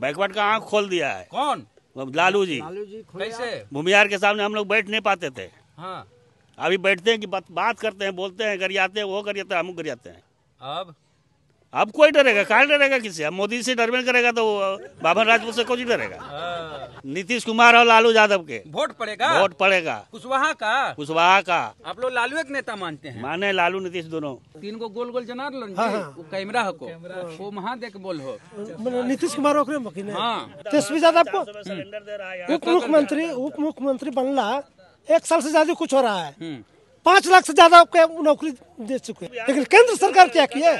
Backward का आँख खोल दिया है कौन लालू जी लालू जी कैसे भूमिहार के सामने हम लोग बैठ नहीं पाते थे हाँ अभी बैठते हैं कि बात, बात करते हैं बोलते हैं गरियाते हैं वो गरियाते हैं हम गरियाते हैं अब अब कोई डरेगा कहा डरेगा किसे अब मोदी से डरबे करेगा तो बाबर राजपूत से कोई डरेगा हाँ। नीतीश कुमार और लालू यादव के वोट पड़ेगा वोट पड़ेगा कुशवाहा का कुशवाहा का आप लोग लालू एक नेता मानते हैं माने लालू नीतीश दोनों तीन को गोल गोल जनार हाँ, हाँ। कैमरा हको वो महा देख बोल हो नीतीश कुमार हाँ। तेजस्वी यादव को हम्म। उप मुख्यमंत्री उप मुख्यमंत्री बनला एक साल से ज्यादा कुछ हो रहा है हम्म। पाँच लाख से ज्यादा नौकरी दे चुके हैं लेकिन केंद्र सरकार क्या किए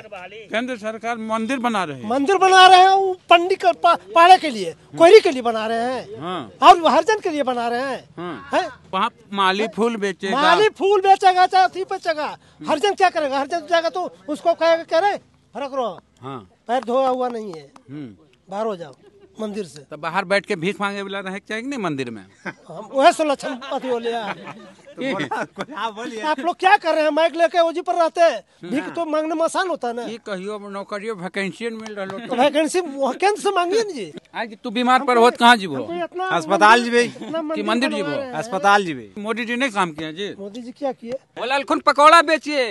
केंद्र सरकार मंदिर बना रहे मंदिर बना रहे हैं पंडी पा, पाड़े के लिए कोयरी के लिए बना रहे हैं हाँ। और हरजन के लिए बना रहे हैं हाँ। है? वहाँ माली फूल बेचेगा माली फूल बेचेगा चाहे अथी बेचेगा हरजन क्या करेगा हरजन तो जाएगा तो उसको कहेगा कह रहे फरक रहो हाँ। पैर धोया हुआ नहीं है हम्म। बाहर हो जाओ मंदिर से तो बाहर बैठ के भीख मांगे वाला रह चाहिए नहीं मंदिर में हम वह सो लक्षण पति बोले आप लोग क्या कर रहे हैं माइक लेके ओजी पर रहते हैं हाँ। भीख तो मांगने में आसान होता है ना कहियो नौकरियों वैकेंसी मिल रहा तो वैकेंसी वैकेंसी से मांगिए ना जी आज तू बीमार पर होत कहाँ जीवो अस्पताल जीवे कि मंदिर जीवो अस्पताल जीवे मोदी जी ने काम किया जी मोदी जी क्या किए बोला अलखुन पकौड़ा बेचिए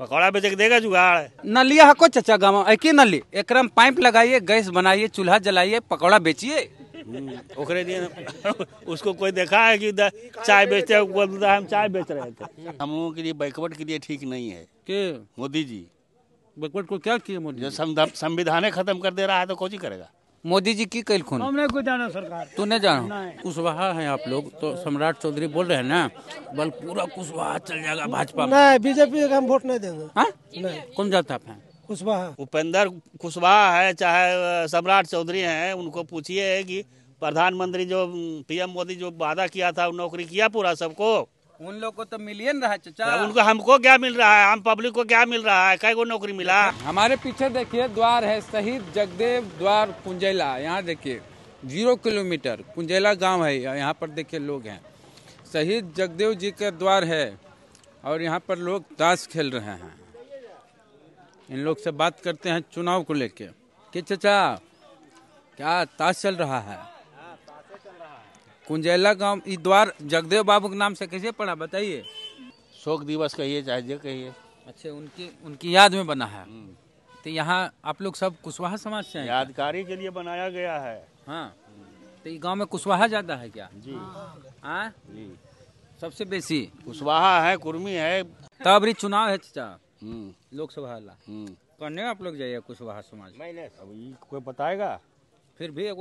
पकौड़ा बेचे के देगा जुगाड़ नलिया हको चचा गाँव एक ही नली एक पाइप लगाइए गैस बनाइए चूल्हा जलाइए पकौड़ा बेचिए हम्म, ओकरे लिए उसको कोई देखा है कि चाय बेचते बोलता है हम चाय बेच रहे थे हम लोगों के लिए बैकवर्ड के लिए ठीक नहीं है मोदी जी बैकवर्ड को क्या किया मोदी संविधान खत्म कर दे रहा है तो कौन करेगा मोदी जी की कैल खून हमने को जाना सरकार तूने जाना कुशवाहा है आप लोग तो सम्राट चौधरी बोल रहे हैं ना बल पूरा कुशवाहा चल जाएगा भाजपा नहीं बीजेपी का हम वोट नहीं देंगे हाँ? नहीं कौन जाता है कुशवाहा उपेंद्र कुशवाहा है चाहे सम्राट चौधरी है उनको पूछिए कि प्रधानमंत्री जो पीएम मोदी जो वादा किया था नौकरी किया पूरा सबको उन लोग को तो मिलियन रहा चाचा तो उनको हमको क्या मिल रहा है हम पब्लिक को क्या मिल रहा है को नौकरी मिला हमारे पीछे देखिए द्वार है शहीद जगदेव द्वार कुंजेला यहाँ देखिए जीरो किलोमीटर कुंजेला गांव है यहाँ पर देखिए लोग हैं शहीद जगदेव जी का द्वार है और यहाँ पर लोग ताश खेल रहे हैं इन लोग से बात करते हैं चुनाव को लेके कि चचा क्या ताश चल रहा है कुंजैला गांव ये द्वार जगदेव बाबू के नाम से कैसे पड़ा बताइए शोक दिवस कहिए चाहे जो कहिए अच्छा उनकी उनकी याद में बना है हम्म। तो यहाँ आप लोग सब कुशवाहा समाज से यादगारी के लिए बनाया गया है हाँ तो ये गाँव में कुशवाहा ज्यादा है क्या जी आ? हाँ? जी सबसे बेसी कुशवाहा है कुर्मी है तब रही चुनाव है चाचा हम्म। लोकसभा हम्म। करने आप लोग जाइए कुशवाहा समाज कोई बताएगा फिर भी एक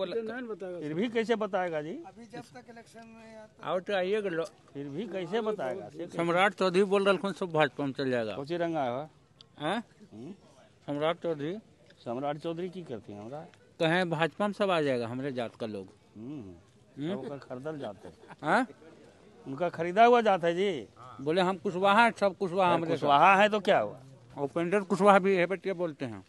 फिर भी कैसे बताएगा जी अभी जब तक इलेक्शन में आउट तो- तो आइएगा फिर भी कैसे बताएगा सम्राट चौधरी बोल रहे सब भाजपा में चल जाएगा कोची रंगा है हाँ? हम्म। सम्राट चौधरी सम्राट चौधरी की करती है हमरा कहे भाजपा में सब आ जाएगा हमारे जात का लोग हम्म। हम्म? खरीदल जाते हैं हाँ? उनका खरीदा हुआ जात है जी बोले हम कुशवाहा सब कुशवाहा हमारे कुशवाहा है तो क्या हुआ उपेंद्र कुशवाहा भी है बेटिया बोलते हैं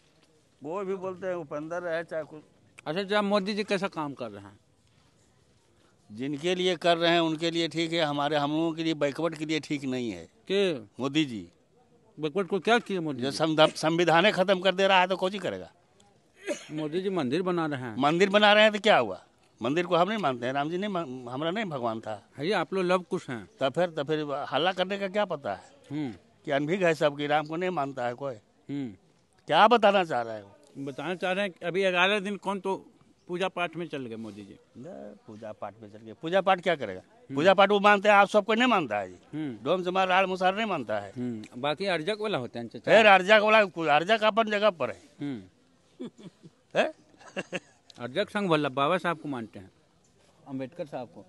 वो भी बोलते हैं उपेंद्र है चाहे कुछ अच्छा जब मोदी जी कैसा काम कर रहे हैं जिनके लिए कर रहे हैं उनके लिए ठीक है हमारे हम लोगों के लिए बैकवर्ड के लिए ठीक नहीं है के मोदी जी बैकवर्ड को क्या किया मोदी संविधान खत्म कर दे रहा है तो कौन करेगा मोदी जी मंदिर बना रहे हैं मंदिर बना रहे हैं तो क्या हुआ मंदिर को हम नहीं मानते हैं राम जी नहीं हमारा नहीं भगवान था है आप लोग लव कुछ हैं तो फिर तो फिर हल्ला करने का क्या पता है कि हम्म। अनभिग है सबकी राम को नहीं मानता है कोई हम्म। क्या बताना चाह रहे है बताना चाह रहे हैं अभी ग्यारह दिन कौन तो पूजा पाठ में चल गए मोदी जी पूजा पाठ में चल गए पूजा पाठ क्या करेगा पूजा पाठ वो मानते हैं आप सबको नहीं मानता है जी हम्म। डोम जमार लाल मुसार नहीं मानता है हम्म। बाकी अर्जक वाला होते हैं अच्छा, अच्छा। फिर अर्जक वाला अर्जक अपन जगह पर है हम्म। अर्जक संघ वल्लभ बाबा साहब को मानते हैं अम्बेडकर साहब को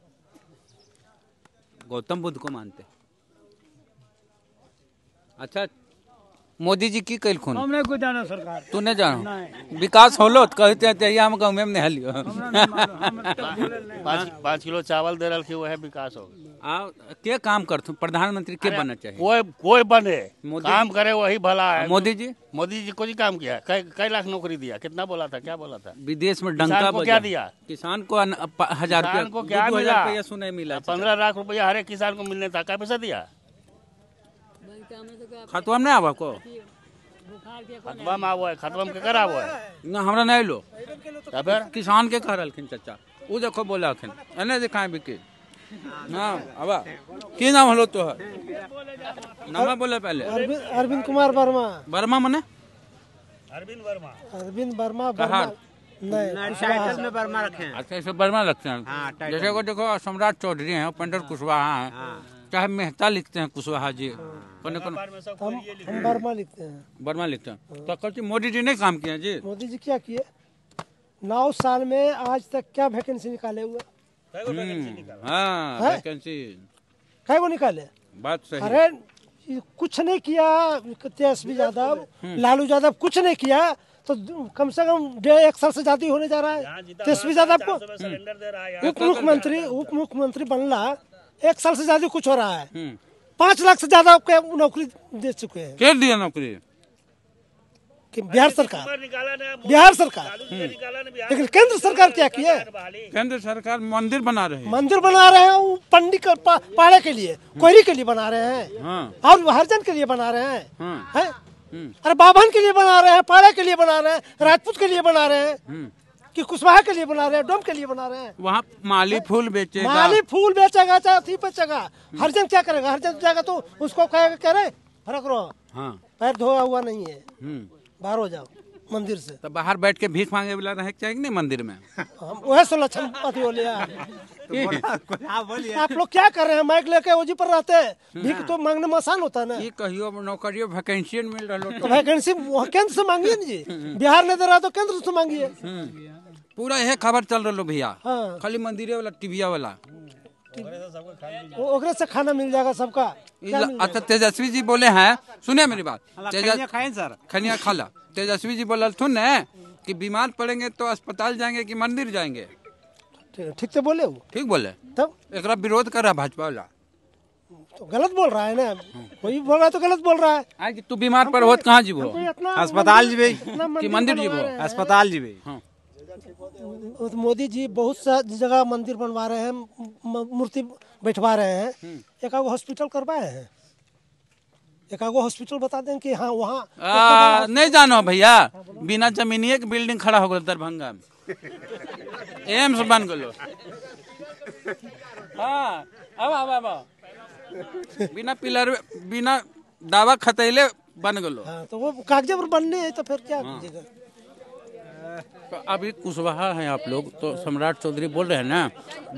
गौतम बुद्ध को मानते हैं अच्छा मोदी जी की कल खून हमने को जाना सरकार तूने जानो विकास होलो कहते हैं हम गाँव में नहीं हलियो पाँच किलो चावल दे रहा वह विकास हो आ, के काम कर प्रधानमंत्री के बनना चाहिए कोई कोई बने काम करे वही भला है मोदी जी मोदी जी को जी काम किया कई कई लाख नौकरी दिया कितना बोला था क्या बोला था विदेश में डंका किसान को क्या दिया किसान को हजार को क्या मिला सुने मिला पंद्रह लाख रुपया हर एक किसान को मिलने था क्या पैसा दिया खतवा में आवा को खतवा में आवो है खतवा में केकर आवो है ना हमरा नै लो फिर किसान के कह रहलखिन चाचा उ देखो बोला खिन एने दिखाए बिके ना आवा की नाम हलो तो है नाम बोले पहले अरविंद कुमार वर्मा वर्मा माने अरविंद वर्मा अरविंद वर्मा कहाड़ नहीं में वर्मा रखे हैं अच्छा इसमें वर्मा रखते हैं हाँ, जैसे को देखो सम्राट चौधरी हैं पंडित कुशवाहा हैं हाँ। चाहे मेहता लिखते हैं कुशवाहा जी हाँ। अपने हम, हम बर्मा लिखते हैं बर्मा लिखते हैं तो कल तो मोदी जी ने काम किया जी मोदी जी क्या किए नौ साल में आज तक क्या वैकेंसी निकाले हुए वैकेंसी कई वो हम्म, हाँ, निकाले बात सही अरे कुछ नहीं किया तेजस्वी यादव हम्म। लालू यादव कुछ नहीं किया तो कम से कम डेढ़ एक साल से ज्यादा होने जा रहा है तेजस्वी यादव को हम्म। उप मुख्यमंत्री उप मुख्यमंत्री बनला एक साल से ज्यादा कुछ हो रहा है पाँच लाख से ज्यादा नौकरी दे चुके हैं क्या दिया नौकरी कि बिहार सरकार बिहार सरकार लेकिन केंद्र सरकार क्या किया केंद्र सरकार मंदिर बना रहे हैं मंदिर बना रहे हैं पंडित पाड़े के लिए कोहरी के लिए बना रहे हैं हाँ। और हरजन के लिए बना रहे हैं हाँ। है? हम्म। अरे बाभन के लिए बना रहे हैं पाड़े के लिए बना रहे हैं राजपूत के लिए बना रहे हैं हम्म। कि कुशवाहा के लिए बना रहे हैं डोम के लिए बना रहे हैं वहाँ माली फूल बेचेगा माली फूल बेचेगा चाहे अथी बेचेगा हर जन क्या करेगा हर जन तो जाएगा तो उसको कहेगा कह रहे फरक रहो हाँ। पैर धोया हुआ नहीं है हम्म। बाहर हो जाओ मंदिर से तो बाहर बैठ के भीख मांगे वाला रहे नहीं मंदिर में हम वह सो लक्षण पति हो लिया आप लोग क्या कर रहे हैं माइक लेके ओजी पर रहते हैं हाँ। भीख तो मांगने में आसान होता है ना ये कहियो नौकरी वैकेंसी मिल रहा तो वैकेंसी केंद्र से मांगिए ना जी हम्म। बिहार नहीं दे रहा तो केंद्र से मांगिए हम्म। पूरा यही खबर चल रहा भैया हाँ। खाली मंदिर वाला टीविया वाला ओकरे से खाना मिल जाएगा सबका अच्छा तेजस्वी जी बोले हैं सुने मेरी बात खनिया खाला तेजस्वी जी बोला सुन है कि बीमार पड़ेंगे तो अस्पताल जाएंगे कि मंदिर जाएंगे ठीक तो बोले वो ठीक बोले तब एक विरोध कर रहा भाजपा वाला तो गलत बोल रहा है ना कोई बोल रहा है तो गलत बोल रहा है आज तू बीमार पर हो तो कहाँ जीवो अस्पताल जीबे की मंदिर जीबो अस्पताल जीबे हाँ। मोदी जी बहुत सा जगह मंदिर बनवा रहे हैं मूर्ति बैठवा रहे हैं हम्म। एक आगो हॉस्पिटल करवाए हैं एक आगो हॉस्पिटल बता दें कि हाँ वहाँ नहीं जानो भैया बिना जमीन के बिल्डिंग खड़ा हो गया दरभंगा में एम्स बन गए हाँ अब अब बिना पिलर बिना दावा खतैले बन गलो हाँ, तो वो कागजे पर बनने तो फिर क्या हाँ। तो अभी कुशवाहा हैं आप लोग तो सम्राट चौधरी बोल रहे हैं ना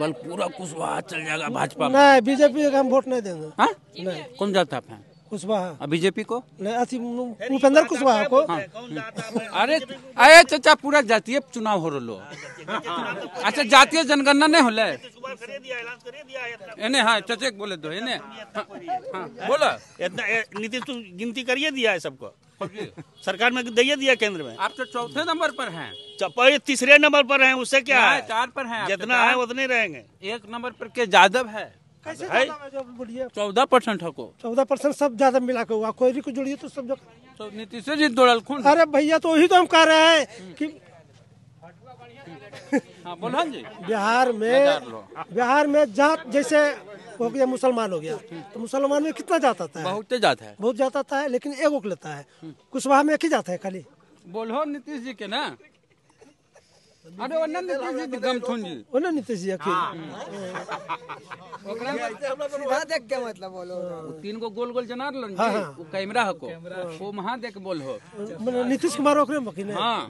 बल पूरा कुशवाहा चल जाएगा भाजपा नहीं बीजेपी का हम वोट नहीं देंगे हाँ? नहीं कौन जाता आप हैं कुशवाहा बीजेपी को नहीं उपेंद्र कुशवाहा को हाँ। अरे अरे चाचा पूरा जातीय चुनाव हो रो अच्छा जातीय जनगणना नहीं होले एने हाँ चचे बोले दो इन्हें हाँ, बोला इतना नीतीश तुम गिनती करिए दिया है सबको सरकार में दे दिया केंद्र में आप तो चौथे नंबर पर हैं चपाई तीसरे नंबर पर हैं उससे क्या है चार पर हैं जितना है उतने रहेंगे एक नंबर पर के जादव है चौदह परसेंट हको चौदह परसेंट सब ज्यादा मिला के हुआ कोई को जोड़िए तो सब जो तो नीतीश जी दौड़ल खून अरे भैया तो वही तो हम कह रहे हैं हम्म। कि हाँ, बोलन जी बिहार में बिहार में जात जैसे हो गया मुसलमान हो गया तो मुसलमान में कितना जाता था बहुत जाता है बहुत जाता था लेकिन एक उक लेता है कुशवाहा में एक ही जाता है खाली बोलो नीतीश जी के ना अरे नीतीश जी गमथुन नीतीश जी अखिल हाँ। ओकरा देख के मतलब बोलो तीन को गोल गोल जनार लन हाँ, हाँ। वो कैमरा हको वो वहाँ देख बोल हो मतलब नीतीश कुमार ओकरे मकिन हां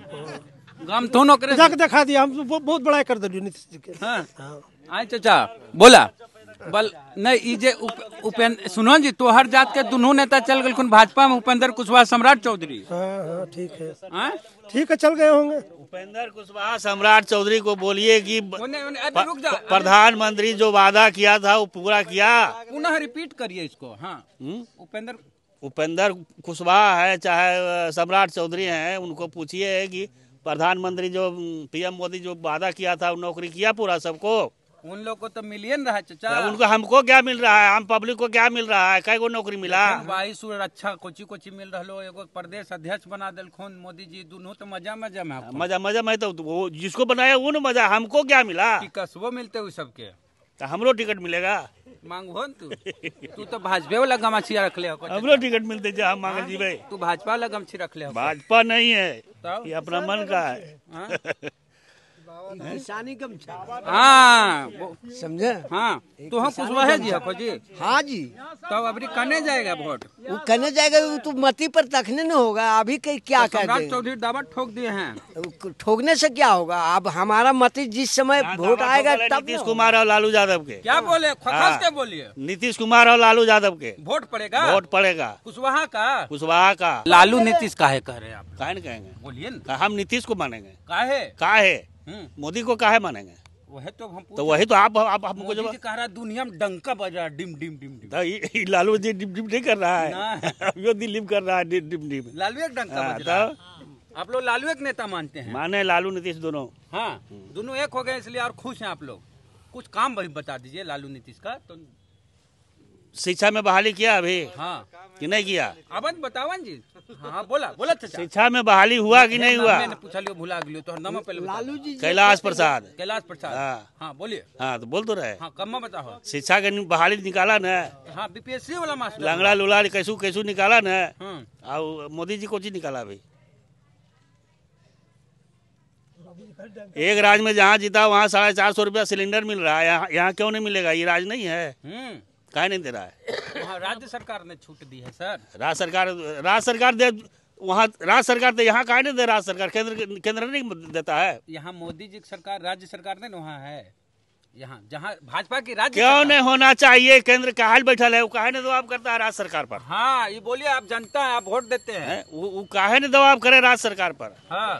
जाके दिखा दिया हम तो बहुत बड़ा कर दियो नीतीश जी के आए चाचा बोला बल नहीं जे उपेंद्र सुनो जी तोहर जात के दोनों नेता चल गए भाजपा में उपेंद्र कुशवाहा सम्राट चौधरी हाँ, हाँ, ठीक है हाँ? ठीक है चल गए होंगे उपेंद्र कुशवाहा सम्राट चौधरी को बोलिए कि प्रधानमंत्री जो वादा किया था वो पूरा किया पुनः रिपीट करिए इसको हाँ उपेंद्र उपेंद्र कुशवाहा है चाहे सम्राट चौधरी है उनको पूछिए कि प्रधानमंत्री जो पीएम मोदी जो वादा किया था नौकरी किया पूरा सबको उन लोग को तो मिलिए ना रहा चाचा तो उनको हमको क्या मिल रहा है हम पब्लिक को क्या मिल रहा है कई को नौकरी मिला बाईस अच्छा कोची कोची मिल रहा एगो प्रदेश अध्यक्ष बना दिल खून मोदी जी दोनों तो मजा मजा में मजा मजा में तो वो जिसको बनाया वो ना मजा हमको क्या मिला कस्बो मिलते हुए सबके तो हमरो टिकट मिलेगा मांगो तू तू तो भाजपा वाला गमाछिया रख ले हमरो टिकट मिलते जा मांग मांगे हाँ, जीवे तू भाजपा वाला गमछी रख ले भाजपा नहीं है ये अपना मन का है हाँ? गमछा तो- हाँ समझे हाँ तो हम कुशवा है जी आपको जी हाँ जी तो अभी कने जाएगा वोट वो कने जाएगा वो तो मती पर तखने न होगा अभी कहीं क्या तो कह चौधरी दावा ठोक दिए हैं ठोकने से क्या होगा अब हमारा मती जिस समय वोट आएगा तब नीतीश कुमार और लालू यादव के क्या बोले हाँ। के बोलिए नीतीश कुमार और लालू यादव के वोट पड़ेगा वोट पड़ेगा कुशवाहा का कुशवाहा का लालू नीतीश काहे कह रहे हैं आप काहे कहेंगे बोलिए हम नीतीश को मानेंगे काहे काहे हम्म। मोदी को काहे मानेंगे वही तो हम तो वही तो आप आप हमको जब कह रहा दुनिया में डंका बज रहा डिम डिम डिम डिम तो ये लालू जी डिम डिम नहीं कर रहा है अभी दिलीप कर रहा है डिम डिम डिम लालू एक डंका हाँ, बज तो रहा है आप लोग लालू एक नेता मानते हैं माने लालू नीतीश दोनों हाँ दोनों एक हो गए इसलिए और खुश हैं आप लोग कुछ काम भी बता दीजिए लालू नीतीश का तो शिक्षा में बहाली किया अभी हाँ कि नहीं किया अब बतावन जी हाँ बोला बोला शिक्षा में बहाली हुआ कि नहीं हुआ मैंने पूछा लियो भुला लियो तो नाम पहले लालू जी कैलाश प्रसाद कैलाश प्रसाद हाँ हाँ बोलिए हाँ तो बोल तो रहे हाँ कम्मा बताओ शिक्षा के बहाली निकाला न हाँ बीपीएससी वाला मास्टर लंगड़ा लुला कैसू कैसू निकाला न हाँ। मोदी जी को चीज निकाला अभी एक राज्य में जहाँ जीता वहाँ साढ़े चार सौ रूपया सिलेंडर मिल रहा है यहाँ क्यों नहीं मिलेगा ये राज नहीं है हम्म। कहा नहीं दे रहा है राज्य सरकार ने छूट दी है सर राज्य सरकार राज्य सरकार दे वहाँ राज्य सरकार तो यहाँ काहे नहीं दे राज्य सरकार केंद्र केंद्र नहीं देता है यहाँ मोदी जी की सरकार राज्य सरकार नहीं वहाँ है यहाँ जहाँ भाजपा की राज्य क्यों नहीं होना चाहिए केंद्र काहल बैठल है वो काहे ने दबाव करता है राज्य सरकार पर हाँ ये बोलिए आप जनता है आप वोट देते हैं है? वो, काहे ने दबाव करे राज्य सरकार पर हाँ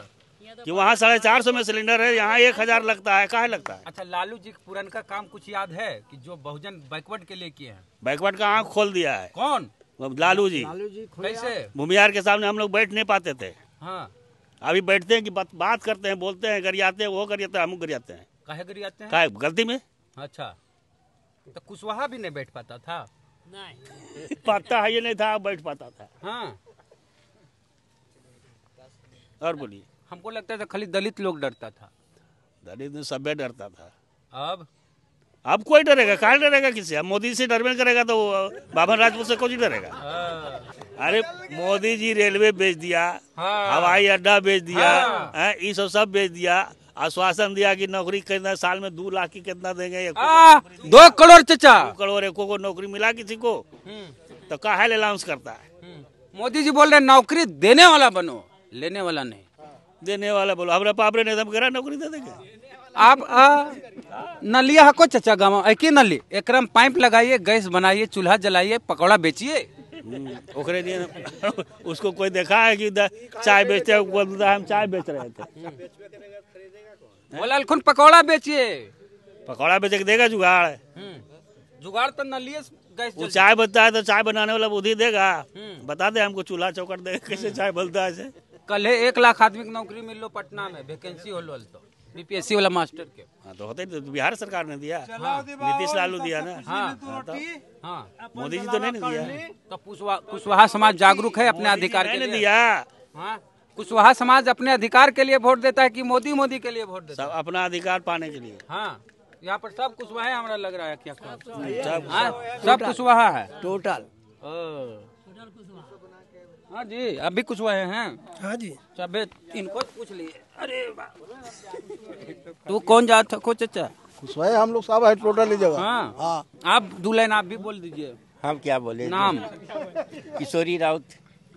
तो कि वहाँ साढ़े चार सौ में सिलेंडर है यहाँ एक हजार लगता है कहा लगता है अच्छा लालू जी पुरन का काम कुछ याद है कि जो बहुजन बैकवर्ड के लिए किए हैं बैकवर्ड का आँख खोल दिया है कौन लालू जी लालू जी कैसे भूमिहार के सामने हम लोग बैठ नहीं पाते थे हाँ अभी बैठते हैं कि बात बात करते हैं बोलते हैं आते हैं वो गरियाते हैं हम गरियाते हैं हैं गलती में अच्छा तो कुशवाहा भी नहीं बैठ पाता था नहीं पाता है ये नहीं था बैठ पाता था हाँ और बोलिए हमको लगता था खाली दलित लोग डरता था दलित में सभ्य डरता था अब अब कोई डरेगा कहा डरेगा किसी अब मोदी से डरमेल करेगा तो बाबन राजपूत से कौन डरेगा हाँ। अरे मोदी जी रेलवे बेच दिया हाँ। हवाई अड्डा बेच दिया ये हाँ। सब सब बेच दिया आश्वासन दिया कि नौकरी कितना साल में दो लाख की कितना देंगे आ, दो करोड़ चचा दो करोड़ एको को नौकरी मिला किसी को हम्म। तो कहा अलाउंस करता है हम्म। मोदी जी बोल रहे नौकरी देने वाला बनो लेने वाला नहीं देने वाला बोलो हमरा पाप रे नेदम करा नौकरी दे देंगे आप आ, नलिया हको चचा गाँव एक नली एक पाइप लगाइए गैस बनाइए चूल्हा जलाइए पकौड़ा बेचिए हम्म, ओकरे दिए उसको कोई देखा है कि चाय बेचते बोलता हम चाय बेच रहे थे हम्म। बोला अलखुन पकौड़ा बेचिए पकौड़ा बेच के देगा जुगाड़ हम्म। जुगाड़ तो नलिए वो चाय बनता है तो चाय बनाने वाला बुद्धि देगा बता दे हमको चूल्हा चौकट दे कैसे चाय बनता है कल है एक लाख आदमी की नौकरी मिल लो पटना में वैकेंसी हो लो तो बीपीएससी वाला मास्टर के हाँ तो होते तो बिहार सरकार ने दिया हाँ। नीतीश लालू दिया ना तो हाँ हाँ मोदी जी तो नहीं दिया तो कुशवाहा समाज जागरूक है अपने अधिकार के लिए दिया हाँ। कुशवाहा समाज अपने अधिकार के लिए वोट देता है कि मोदी मोदी के लिए वोट देता है अपना अधिकार पाने के लिए हाँ यहाँ पर सब कुशवाहा हमारा लग रहा है क्या तो- हाँ, सब कुशवाहा है टोटल हाँ जी अभी कुछ हुए हैं हाँ जी अच्छा, अबे इनको पूछ लिए अरे तू तो कौन जात को चचा कुशवाहे हम लोग सब है टोटल जगह हाँ, हाँ। आप आप भी बोल दीजिए हम क्या बोले नाम किशोरी राउत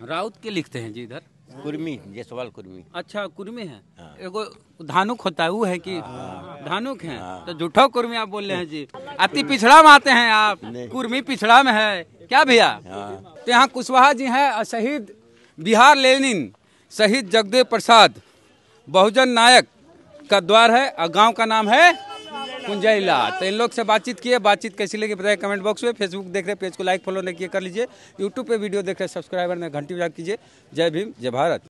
राउत के लिखते हैं जी इधर कुर्मी जयसवाल कुर्मी अच्छा कुर्मी है हाँ। एगो धानुक होता है वो है कि हाँ। धानुक है हाँ। तो झूठो कुर्मी आप बोल रहे हैं जी अति पिछड़ा में आते हैं आप कुर्मी पिछड़ा में है क्या भैया तो यहाँ कुशवाहा जी हैं शहीद बिहार लेनिन शहीद जगदेव प्रसाद बहुजन नायक का द्वार है और गांव का नाम है कुंजैला तो इन लोग से बातचीत किए बातचीत कैसी लगी बताइए कमेंट बॉक्स में फेसबुक देख रहे पेज को लाइक फॉलो नहीं किए कर लीजिए यूट्यूब पे वीडियो देख रहे सब्सक्राइबर ने घंटी बजा कीजिए जय भीम जय भारत